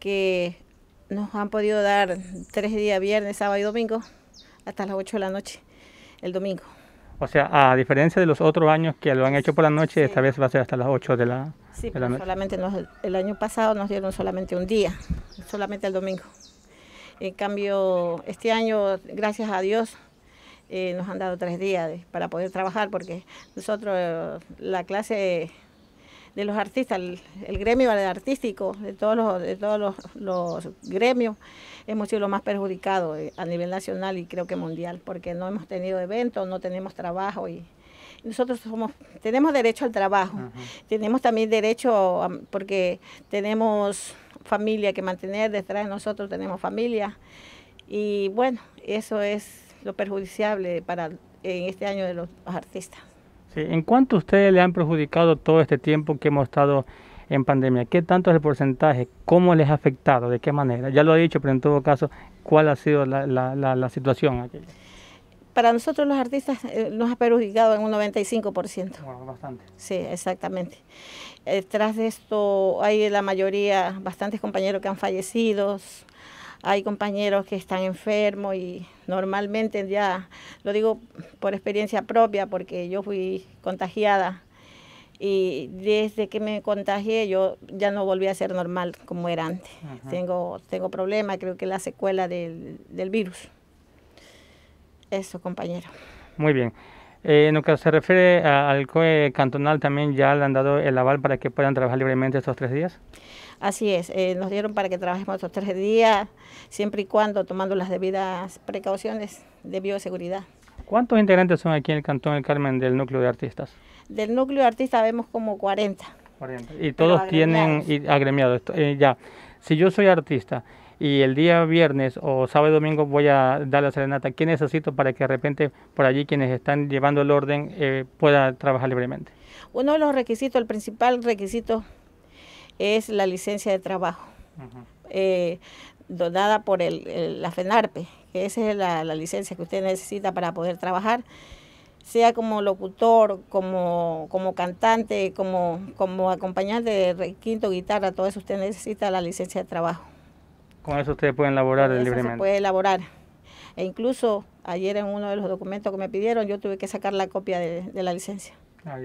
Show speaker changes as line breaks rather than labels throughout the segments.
que nos han podido dar tres días, viernes, sábado y domingo, hasta las 8 de la noche, el domingo.
O sea, a diferencia de los otros años que lo han hecho por la noche, esta vez va a ser hasta las 8 de la, sí, Solamente
el año pasado nos dieron solamente un día, solamente el domingo. En cambio, este año, gracias a Dios, eh, nos han dado tres días para poder trabajar, porque nosotros, la clase de los artistas, el, gremio artístico, de todos los, de todos los, gremios, hemos sido los más perjudicados eh, a nivel nacional y creo que mundial, porque no hemos tenido eventos, no tenemos trabajo y nosotros somos, tenemos derecho al trabajo, tenemos también derecho, porque tenemos familia que mantener, detrás de nosotros tenemos familia y bueno, eso es lo perjudiciable para en este año de los artistas.
¿En cuánto a ustedes le han perjudicado todo este tiempo que hemos estado en pandemia? ¿Qué tanto es el porcentaje? ¿Cómo les ha afectado? ¿De qué manera? Ya lo ha dicho, pero en todo caso, ¿cuál ha sido la, situación
Para nosotros los artistas eh, nos ha perjudicado en un 95%. Bueno, bastante. Sí, exactamente. tras de esto hay la mayoría, bastantes compañeros que han fallecido, hay compañeros que están enfermos y normalmente ya, lo digo por experiencia propia porque yo fui contagiada y desde que me contagié yo ya no volví a ser normal como era antes. Tengo, tengo problemas, creo que la secuela del, del virus. Eso, compañero.
Muy bien. Eh, en lo que se refiere al COE cantonal, ¿también ya le han dado el aval para que puedan trabajar libremente estos tres días?
Así es, eh, nos dieron para que trabajemos otros tres días, siempre y cuando tomando las debidas precauciones de bioseguridad.
¿Cuántos integrantes son aquí en el Cantón El Carmen del núcleo de artistas?
Del núcleo de artistas vemos como 40. Y todos tienen
agremiado agremiados. Eh, ya, si yo soy artista y el día viernes o sábado y domingo voy a dar la serenata, ¿qué necesito para que de repente por allí quienes están llevando el orden eh, pueda trabajar libremente? Uno
de los requisitos, el principal requisito es la licencia de trabajo, eh, donada por el, la FENARPE, que esa es la, licencia que usted necesita para poder trabajar, sea como locutor, como, como cantante, como, como acompañante de quinto guitarra, todo eso usted necesita la licencia de trabajo.
Con eso ustedes pueden elaborar libremente. Se puede
elaborar. E incluso ayer en uno de los documentos que me pidieron, yo tuve que sacar la copia de la licencia. Ah,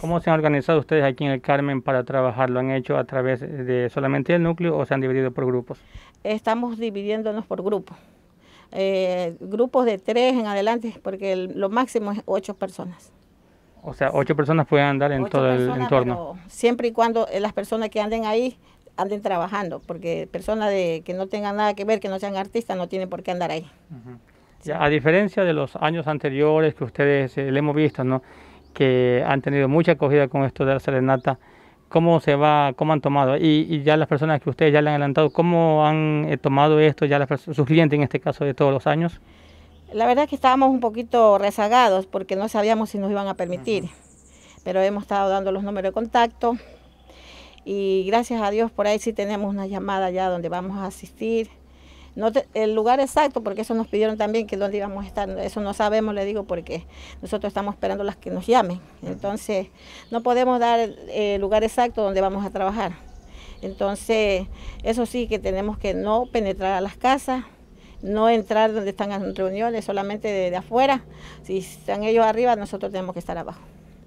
¿Cómo se han
organizado ustedes aquí en el Carmen para trabajar? ¿Lo han hecho a través de solamente el núcleo o se han dividido por grupos?
Estamos dividiéndonos por grupos. Eh, grupos de tres en adelante, porque lo máximo es ocho personas.
O sea, ocho personas pueden andar en todo el entorno.
Siempre y cuando las personas que anden ahí anden trabajando, porque personas de, que no tengan nada que ver, que no sean artistas, no tienen por qué andar ahí.
a diferencia de los años anteriores que ustedes eh, le hemos visto, ¿no? que han tenido mucha acogida con esto de la serenata, ¿cómo se va, cómo han tomado? Y, ya las personas que ustedes ya le han adelantado, ¿cómo han eh, tomado esto ya sus clientes en este caso de todos los años?
La verdad es que estábamos un poquito rezagados porque no sabíamos si nos iban a permitir, pero hemos estado dando los números de contacto y gracias a Dios por ahí sí tenemos una llamada ya donde vamos a asistir no el lugar exacto, porque eso nos pidieron también que dónde íbamos a estar, eso no sabemos, le digo, porque nosotros estamos esperando las que nos llamen. Entonces, no podemos dar el eh, lugar exacto donde vamos a trabajar. Entonces, eso sí que tenemos que no penetrar a las casas, no entrar donde están las reuniones, solamente de, afuera. Si están ellos arriba, nosotros tenemos que estar abajo.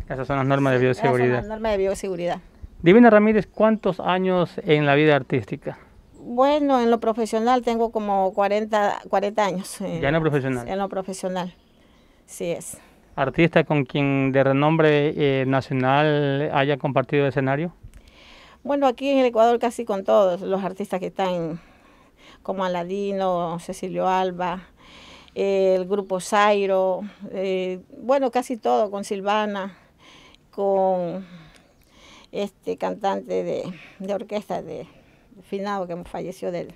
Esas son las normas de bioseguridad. Esas son las
normas de bioseguridad.
Divina Ramírez, ¿cuántos años en la vida artística?
Bueno, en lo profesional tengo como 40, 40 años. Eh, ¿Ya en lo profesional? En lo profesional, sí es.
¿Artista con quien de renombre eh, nacional haya compartido escenario?
Bueno, aquí en el Ecuador casi con todos los artistas que están, como Aladino, Cecilio Alba, el grupo Zairo, eh, bueno, casi todo, con Silvana, con este cantante de orquesta de finado que falleció de,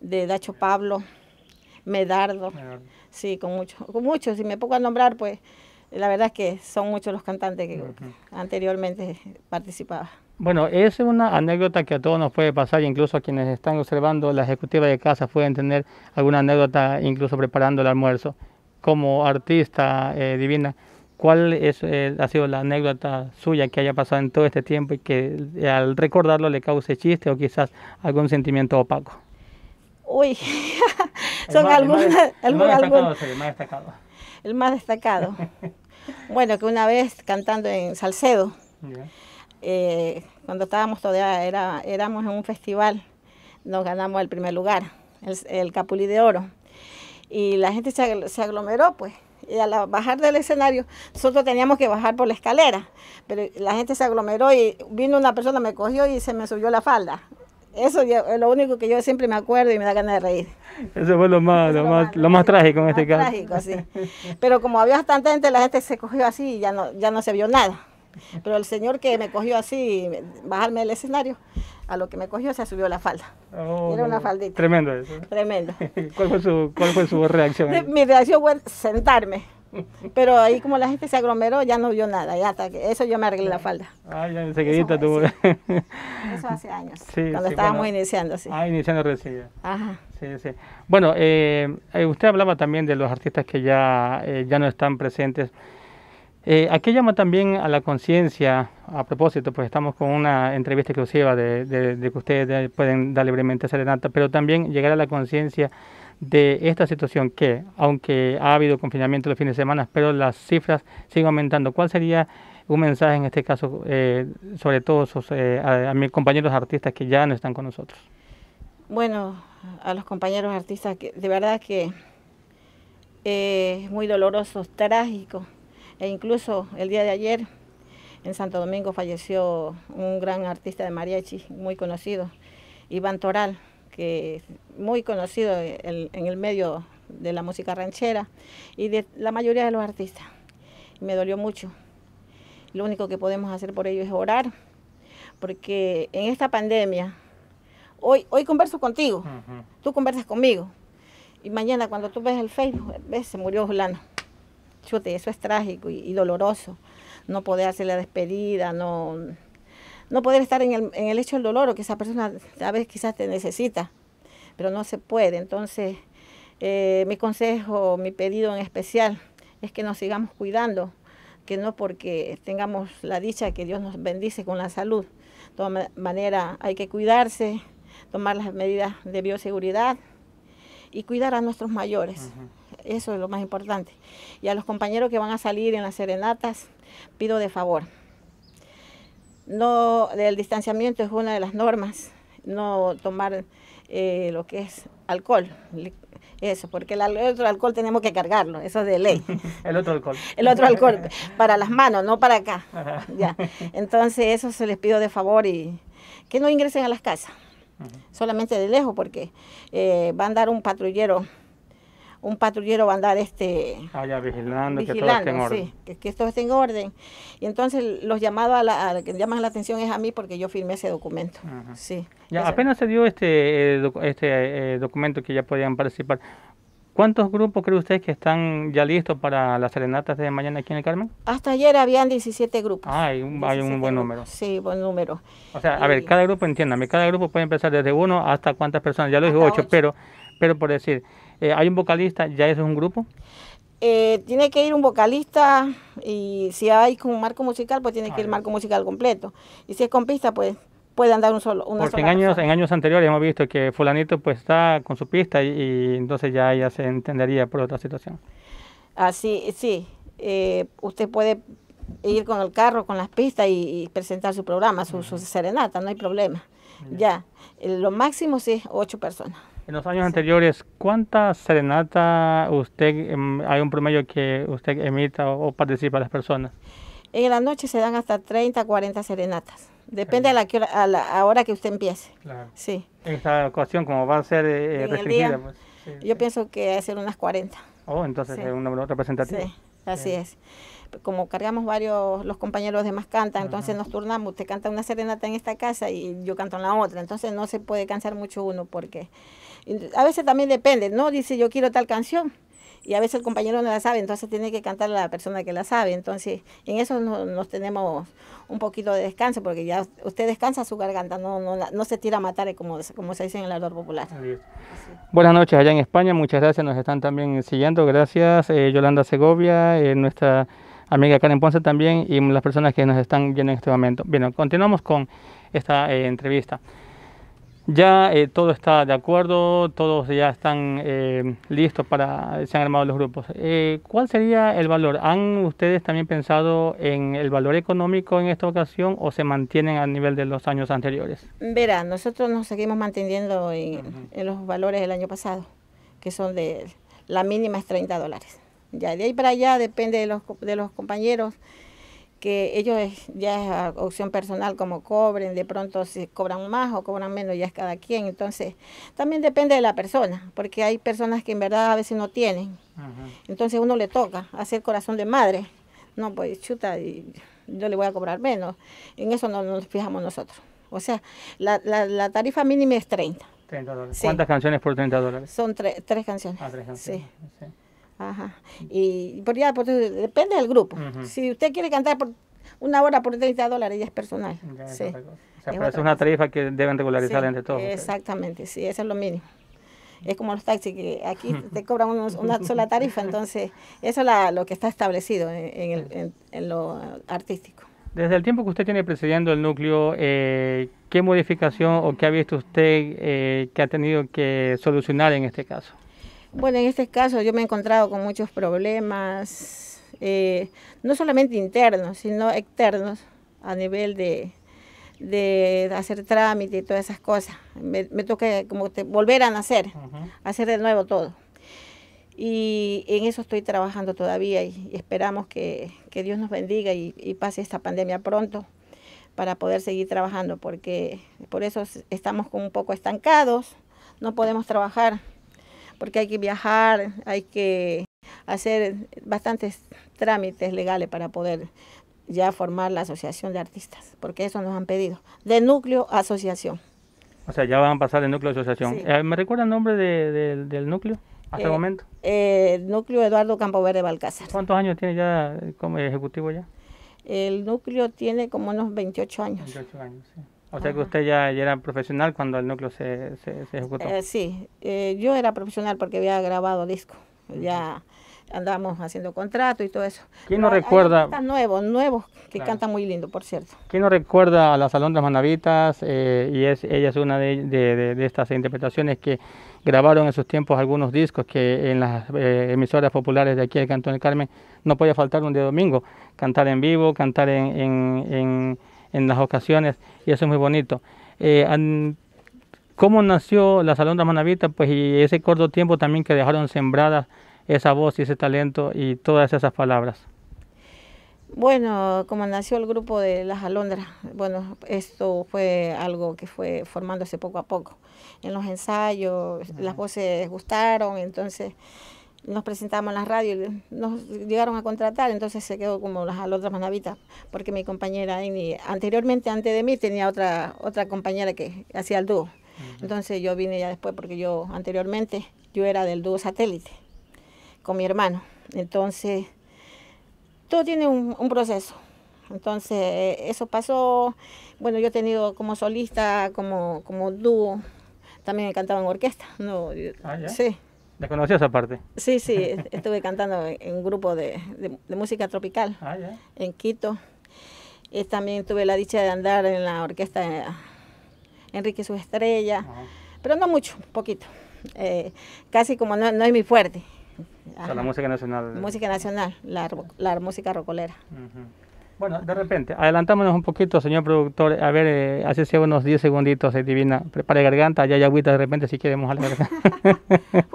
de Dacho Pablo, Medardo, sí, con muchos, con muchos, si me pongo a nombrar, pues la verdad es que son muchos los cantantes que anteriormente participaban.
Bueno, es una anécdota que a todos nos puede pasar, incluso a quienes están observando la ejecutiva de casa pueden tener alguna anécdota, incluso preparando el almuerzo. Como artista eh, divina, ¿Cuál es, eh, ha sido la anécdota suya que haya pasado en todo este tiempo y que eh, al recordarlo le cause chiste o quizás algún sentimiento opaco?
Uy, son algunos. El más, destacado, el más destacado. bueno, que una vez cantando en Salcedo, eh, cuando estábamos todavía, era, éramos en un festival, nos ganamos el primer lugar, el, Capulí de Oro. Y la gente se aglomeró, pues y al bajar del escenario nosotros teníamos que bajar por la escalera, pero la gente se aglomeró y vino una persona, me cogió y se me subió la falda. Eso es lo único que yo siempre me acuerdo y me da ganas de reír.
Eso fue lo más, lo, más, lo más, trágico en este caso.
sí. Pero como había bastante gente, la gente se cogió así y ya no, ya no se vio nada. Pero el señor que me cogió así, bajarme del escenario, a lo que me cogió se subió la falda.
Oh, Era una
faldita. Tremendo eso. Tremendo.
¿Cuál fue su, cuál fue su reacción?
Mi reacción fue sentarme. Pero ahí como la gente se aglomeró, ya no vio nada. Ya hasta que eso yo me arreglé la falda.
Ah, ya enseguidita Eso hace años, cuando estábamos iniciando, sí. Ah, iniciando recién. Ajá. Sí, sí. Bueno, eh, eh, usted hablaba también de los artistas que ya, eh, ya no están presentes. Eh, aquí llama también a la conciencia, a propósito, pues estamos con una entrevista exclusiva de, que ustedes pueden dar libremente a Serenata, pero también llegar a la conciencia de esta situación que, aunque ha habido confinamiento los fines de semana, pero las cifras siguen aumentando. ¿Cuál sería un mensaje en este caso, eh, sobre todo eh, a, mis compañeros artistas que ya no están con nosotros?
Bueno, a los compañeros artistas, que de verdad que eh, es muy doloroso, trágico e incluso el día de ayer en Santo Domingo falleció un gran artista de mariachi, muy conocido, Iván Toral, que muy conocido en el medio de la música ranchera y de la mayoría de los artistas. me dolió mucho. Lo único que podemos hacer por ello es orar, porque en esta pandemia, hoy, hoy converso contigo, tú conversas conmigo, y mañana cuando tú ves el Facebook, ves, se murió Julano eso es trágico y, doloroso. No poder hacer la despedida, no, no poder estar en el, en el hecho del dolor o que esa persona a veces quizás te necesita, pero no se puede. Entonces, eh, mi consejo, mi pedido en especial es que nos sigamos cuidando, que no porque tengamos la dicha que Dios nos bendice con la salud. De todas maneras, hay que cuidarse, tomar las medidas de bioseguridad y cuidar a nuestros mayores. Eso es lo más importante. Y a los compañeros que van a salir en las serenatas, pido de favor. No, el distanciamiento es una de las normas, no tomar eh, lo que es alcohol, eso, porque el, otro alcohol tenemos que cargarlo, eso es de ley. el otro alcohol. El otro alcohol, para las manos, no para acá. Ya. Entonces eso se les pido de favor y que no ingresen a las casas, solamente de lejos, porque van eh, va a dar un patrullero un patrullero va a andar este
allá ah, vigilando, que todo esté en orden.
Sí, que, todo esté en orden. Y entonces los llamados a la, que llaman la atención es a mí porque yo firmé ese documento. Sí.
Ya apenas se dio este eh, este eh, documento que ya podían participar. ¿Cuántos grupos cree usted que están ya listos para las serenatas de mañana aquí en el Carmen?
Hasta ayer habían 17 grupos.
Ah, hay un, buen número.
Sí, buen número.
O sea, a ver, cada grupo, entiéndame, cada grupo puede empezar desde uno hasta cuántas personas, ya lo digo, ocho, ocho, pero pero por decir, eh, ¿Hay un vocalista? ¿Ya es un grupo?
Eh, tiene que ir un vocalista y si hay un marco musical, pues tiene que ir marco musical completo. Y si es con pista, pues puede andar un solo. en años,
en años anteriores hemos visto que fulanito pues está con su pista y, entonces ya ella se entendería por otra situación.
Así, ah, sí. Eh, usted puede ir con el carro, con las pistas y, presentar su programa, su, serenata, no hay problema. Ya. Eh, lo máximo sí es ocho personas.
En los años anteriores, ¿cuántas serenatas usted, em, hay un promedio que usted emita o, participa a las personas?
En la noche se dan hasta 30, 40 serenatas. Depende de a, la, a la hora que usted empiece. Claro. Sí.
En esta ocasión, ¿cómo va a ser eh, restringida. Pues,
yo pienso que va a ser unas 40. Oh,
entonces es un número representativo. Sí,
así es. Como cargamos varios, los compañeros demás cantan, entonces nos turnamos. Usted canta una serenata en esta casa y yo canto en la otra. Entonces no se puede cansar mucho uno porque a veces también depende, ¿no? Dice yo quiero tal canción y a veces el compañero no la sabe, entonces tiene que cantar a la persona que la sabe. Entonces, en eso nos tenemos un poquito de descanso, porque ya usted descansa su garganta, no, no, se tira a matar, como, como se dice en el ardor popular.
Buenas noches allá en España, muchas gracias, nos están también siguiendo. Gracias, eh, Yolanda Segovia, eh, nuestra amiga Karen Ponce también, y las personas que nos están viendo en este momento. Bien, continuamos con esta eh, entrevista. Ya eh, todo está de acuerdo, todos ya están eh, listos para, se han armado los grupos. Eh, ¿Cuál sería el valor? ¿Han ustedes también pensado en el valor económico en esta ocasión o se mantienen al nivel de los años anteriores?
Verá, nosotros nos seguimos manteniendo en, los valores del año pasado, que son de la mínima es 30 dólares. Ya de ahí para allá depende de los, de los compañeros que ellos ya es opción personal como cobren, de pronto si cobran más o cobran menos, ya es cada quien. Entonces, también depende de la persona, porque hay personas que en verdad a veces no tienen. Entonces uno le toca hacer corazón de madre. No, pues chuta, y yo le voy a cobrar menos. En eso no nos fijamos nosotros. O sea, la, la, tarifa mínima es 30. 30 dólares. ¿Cuántas
canciones por 30 dólares?
Son tres canciones. Ah, tres Ajá. Y por ya, depende del grupo. Si usted quiere cantar por una hora por 30 dólares, ya es personal. es una
tarifa que deben regularizar entre todos.
Exactamente, ¿sí? eso es lo mínimo. Es como los taxis, que aquí te cobran una sola tarifa, entonces eso es lo que está establecido en, el, lo artístico.
Desde el tiempo que usted tiene presidiendo el núcleo, eh, ¿qué modificación o qué ha visto usted eh, que ha tenido que solucionar en este caso?
Bueno, en este caso yo me he encontrado con muchos problemas, eh, no solamente internos, sino externos, a nivel de, hacer trámite y todas esas cosas. Me, toca como volver a nacer, hacer de nuevo todo. Y en eso estoy trabajando todavía y, esperamos que, Dios nos bendiga y, y, pase esta pandemia pronto para poder seguir trabajando, porque por eso estamos como un poco estancados, no podemos trabajar porque hay que viajar, hay que hacer bastantes trámites legales para poder ya formar la asociación de artistas, porque eso nos han pedido, de núcleo asociación.
O sea, ya van a pasar de núcleo asociación. Eh, ¿Me recuerda el nombre de, del núcleo hasta el eh, momento?
Eh, núcleo Eduardo Campo Verde
Balcázar. ¿Cuántos años tiene ya como ejecutivo ya?
El núcleo tiene como unos 28 años. 28 años, sí. O sea que
usted ya, era profesional cuando el núcleo se, se, ejecutó. Eh,
sí, eh, yo era profesional porque había grabado disco. Ya andábamos haciendo contrato y todo eso. ¿Quién no, recuerda? nuevos, nuevos, que canta muy lindo, por cierto.
¿Quién no recuerda a las alondras manavitas? Eh, y es, ella es una de, de, de, estas interpretaciones que grabaron en sus tiempos algunos discos que en las emisoras populares de aquí del Cantón del Carmen no podía faltar un día domingo. Cantar en vivo, cantar en, en en las ocasiones y eso es muy bonito. Eh, ¿Cómo nació las alondras manavitas? Pues y ese corto tiempo también que dejaron sembrada esa voz y ese talento y todas esas palabras.
Bueno, como nació el grupo de las alondras, bueno, esto fue algo que fue formándose poco a poco. En los ensayos, las voces gustaron, entonces nos presentamos en la radio, nos llegaron a contratar, entonces se quedó como las, las otras manavitas, porque mi compañera Amy, anteriormente, antes de mí, tenía otra, otra compañera que hacía el dúo. Entonces yo vine ya después, porque yo anteriormente, yo era del dúo satélite, con mi hermano. Entonces, todo tiene un, proceso. Entonces, eh, eso pasó. Bueno, yo he tenido como solista, como, como dúo, también he cantado en orquesta. No, ah, Sí.
¿La esa aparte? Sí, sí,
estuve cantando en un grupo de, música tropical ah, en Quito. Eh, también tuve la dicha de andar en la orquesta de Enrique Su Estrella, pero no mucho, poquito. Eh, casi como no, no, es mi fuerte. la música nacional. Música nacional, la, música rocolera.
Bueno, de repente, adelantámonos un poquito, señor productor. A ver, eh, hace unos 10 segunditos, eh, divina. Prepare garganta, ya hay agüita de repente si queremos mojar la garganta.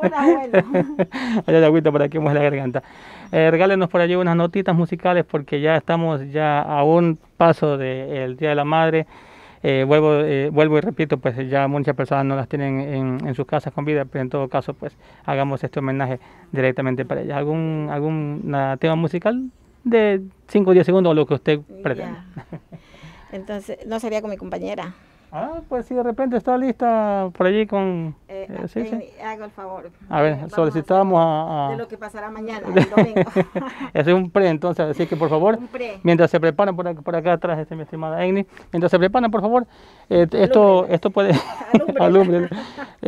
allá hay agüita para que moje la garganta. Eh, regálenos por allí unas notitas musicales porque ya estamos ya a un paso del Día de la Madre. Eh, vuelvo, eh, vuelvo y repito, pues ya muchas personas no las tienen en, sus casas con vida, pero en todo caso, pues hagamos este homenaje directamente para ellas. ¿Algún, algún tema musical? de 5 o 10 segundos, lo que usted pretenda
Entonces, no sería con mi compañera.
Ah, pues si de repente está lista por allí con... Eh, eh, ah, sí, eh, Hago el favor. A ver, solicitamos a, De lo que pasará mañana, el es un pre, entonces, así que por favor, mientras se preparan, por acá, atrás, este, mi estimada Egni, mientras se preparan, por favor, esto, esto puede... alumbre.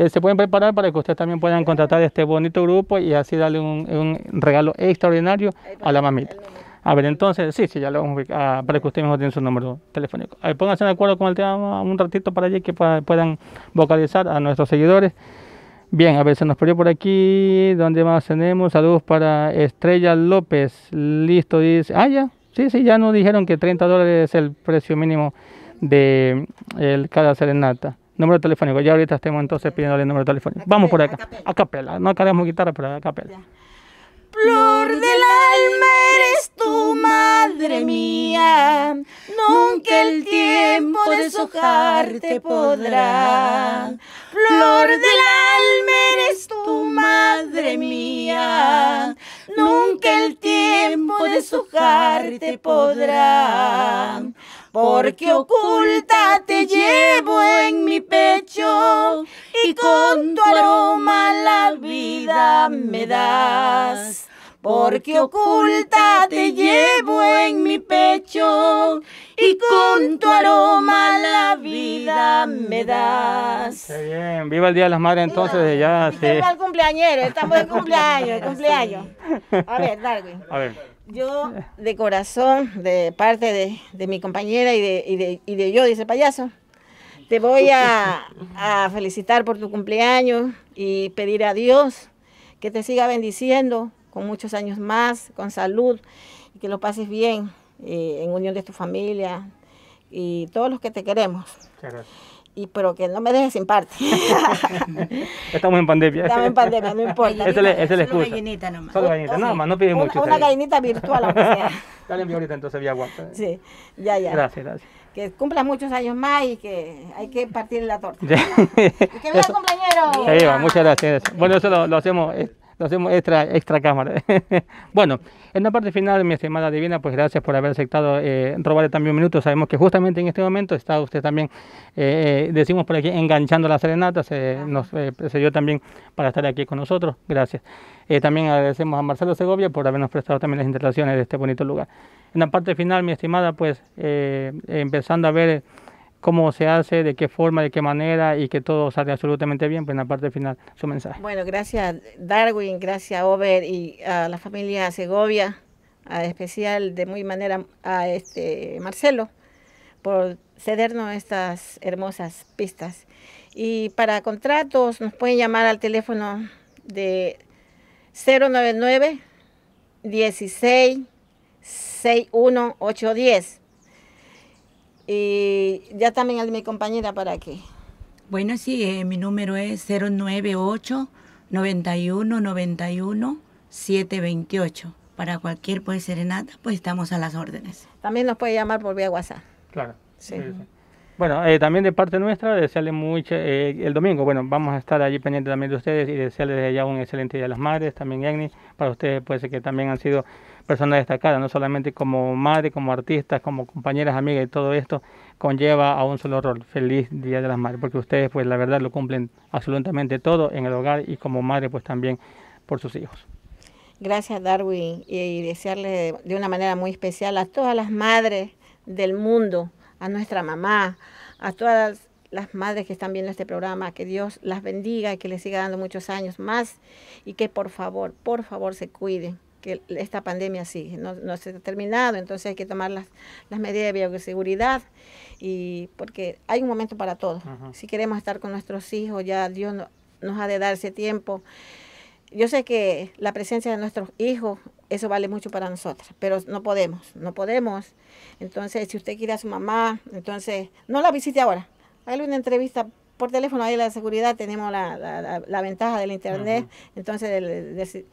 se pueden preparar para que ustedes también puedan contratar este bonito grupo y así darle un regalo extraordinario a la mamita. A ver, entonces, sí, sí, ya lo vamos a ubicar, ah, para que ustedes mismos den su número telefónico. A pónganse de acuerdo con el tema un ratito para allí que puedan vocalizar a nuestros seguidores. Bien, a ver, se nos perdió por aquí. ¿Dónde más tenemos? Saludos para Estrella López. Listo, dice. Ah, ya. Sí, sí, ya nos dijeron que 30 dólares es el precio mínimo de el, cada serenata. Número telefónico. Ya ahorita estamos entonces pidiéndole el número telefónico. Vamos por acá. A No queremos guitarra, pero a
Flor del alma eres tu madre mía, nunca el tiempo de deshojarte podrá. Flor del alma eres tu madre mía, nunca el tiempo de deshojarte podrá porque oculta te llevo en mi pecho y con tu aroma la vida me das. Porque oculta te llevo en mi pecho y con tu aroma la vida me das. ¡Qué
bien, viva el Día de las Madres entonces, viva. ya sí. Viva
el cumpleañero, estamos en cumpleaños, cumpleaños. A ver, Darwin. A ver. Yo, de corazón, de parte de, mi compañera y de, y de, y de yo, dice payaso, te voy a, felicitar por tu cumpleaños y pedir a Dios que te siga bendiciendo con muchos años más, con salud, y que lo pases bien eh, en unión de tu familia y todos los que te queremos. Gracias y pero que no me dejes sin parte.
Estamos en pandemia. Estamos en pandemia,
no importa. es, Solo gallinita nomás. Solo gallinita, nada más, no pide mucho. Una gallinita virtual, aunque sea. Dale envío
ahorita entonces vía WhatsApp. Sí,
ya, ya. Gracias, gracias. Que cumpla muchos años más y que hay que partir la torta. y
que el compañero. Ahí va, muchas gracias. Bueno, eso lo, hacemos. Eh, lo hacemos extra, extra cámara. bueno, en la parte final, mi estimada Divina, pues gracias por haber aceptado eh, robarle también un minuto. Sabemos que justamente en este momento está usted también, eh, eh, decimos por aquí, enganchando la serenata. Se nos precedió también para estar aquí con nosotros. Gracias. también agradecemos a Marcelo Segovia por habernos prestado también las instalaciones de este bonito lugar. En la parte final, mi estimada, pues empezando a ver cómo se hace, de qué forma, de qué manera y que todo salga absolutamente bien, pues en la parte final su mensaje.
Bueno, gracias Darwin, gracias Over y a la familia Segovia, a especial de muy manera a este Marcelo por cedernos estas hermosas pistas. Y para contratos nos pueden llamar al teléfono de 099 16 61810 y ya también es mi compañera para qué? Bueno, sí, eh, mi número es 098 9191 728. Para cualquier pues serenata, pues estamos a las órdenes. También nos puede llamar por vía WhatsApp. Claro.
sí. Bueno, eh, también de parte nuestra, desearle mucho eh, el domingo. Bueno, vamos a estar allí pendientes también de ustedes y desearles desde ya un excelente Día de las Madres, también Agni, para ustedes, pues que también han sido personas destacadas, no solamente como madre, como artistas, como compañeras, amigas y todo esto conlleva a un solo rol. Feliz Día de las Madres, porque ustedes, pues la verdad, lo cumplen absolutamente todo en el hogar y como madre, pues también por sus hijos.
Gracias, Darwin, y desearle de una manera muy especial a todas las madres del mundo a nuestra mamá, a todas las madres que están viendo este programa, que Dios las bendiga y que les siga dando muchos años más y que por favor, por favor se cuiden, que esta pandemia sigue, no, se ha terminado, entonces hay que tomar las, medidas de bioseguridad y porque hay un momento para todo. Si queremos estar con nuestros hijos, ya Dios nos ha de dar ese tiempo. Yo sé que la presencia de nuestros hijos eso vale mucho para nosotras, pero no podemos, no podemos. Entonces, si usted quiere a su mamá, entonces, no la visite ahora. Hágale una entrevista por teléfono, ahí la seguridad tenemos la, ventaja del internet, entonces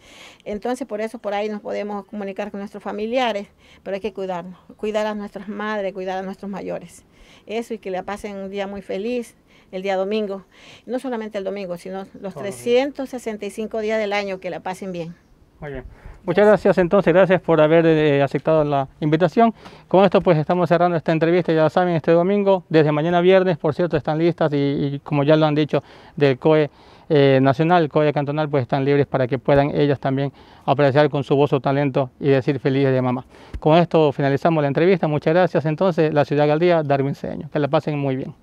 entonces por eso por ahí nos podemos comunicar con nuestros familiares, pero hay que cuidarnos, cuidar a nuestras madres, cuidar a nuestros mayores. Eso y que le pasen un día muy feliz, el día domingo, no solamente el domingo, sino los 365 días del año que la pasen bien. Muy bien.
Muchas gracias entonces, gracias por haber eh, aceptado la invitación. Con esto pues estamos cerrando esta entrevista, ya lo saben, este domingo, desde mañana viernes, por cierto, están listas y, como ya lo han dicho del COE eh, Nacional, COE Cantonal, pues están libres para que puedan ellas también apreciar con su voz o talento y decir feliz de mamá. Con esto finalizamos la entrevista, muchas gracias entonces, La Ciudad de Darwin Seño. Que la pasen muy bien.